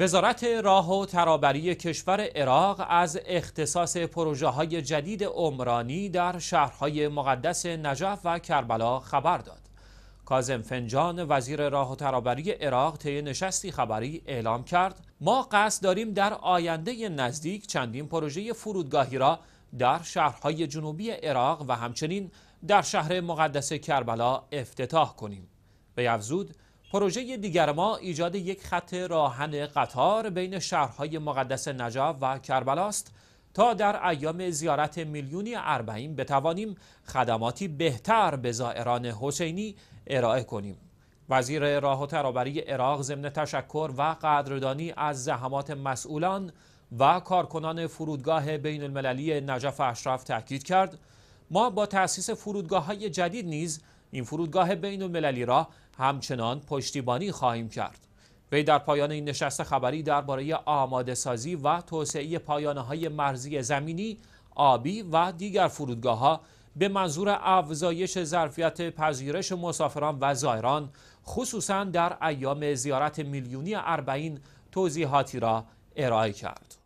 وزارت راه و ترابری کشور عراق از اختصاص پروژه های جدید عمرانی در شهرهای مقدس نجف و کربلا خبر داد. کازم فنجان وزیر راه و ترابری عراق طی نشستی خبری اعلام کرد ما قصد داریم در آینده نزدیک چندین پروژه فرودگاهی را در شهرهای جنوبی عراق و همچنین در شهر مقدس کربلا افتتاح کنیم. به افزود پروژه دیگر ما ایجاد یک خط راهن قطار بین شهرهای مقدس نجف و کربلا است تا در ایام زیارت میلیونی اربعین بتوانیم خدماتی بهتر به زائران حسینی ارائه کنیم. وزیر راه و ترابری عراق ضمن تشکر و قدردانی از زحمات مسئولان و کارکنان فرودگاه بین المللی نجف اشرف تاکید کرد ما با تأسیس فرودگاه های جدید نیز این فرودگاه بین المللی را همچنان پشتیبانی خواهیم کرد. وی در پایان این نشست خبری درباره آماده سازی و توسعه پایانه های مرزی زمینی، آبی و دیگر فرودگاه ها به منظور افزایش ظرفیت پذیرش مسافران و زایران خصوصا در ایام زیارت میلیونی اربعین توضیحاتی را ارائه کرد.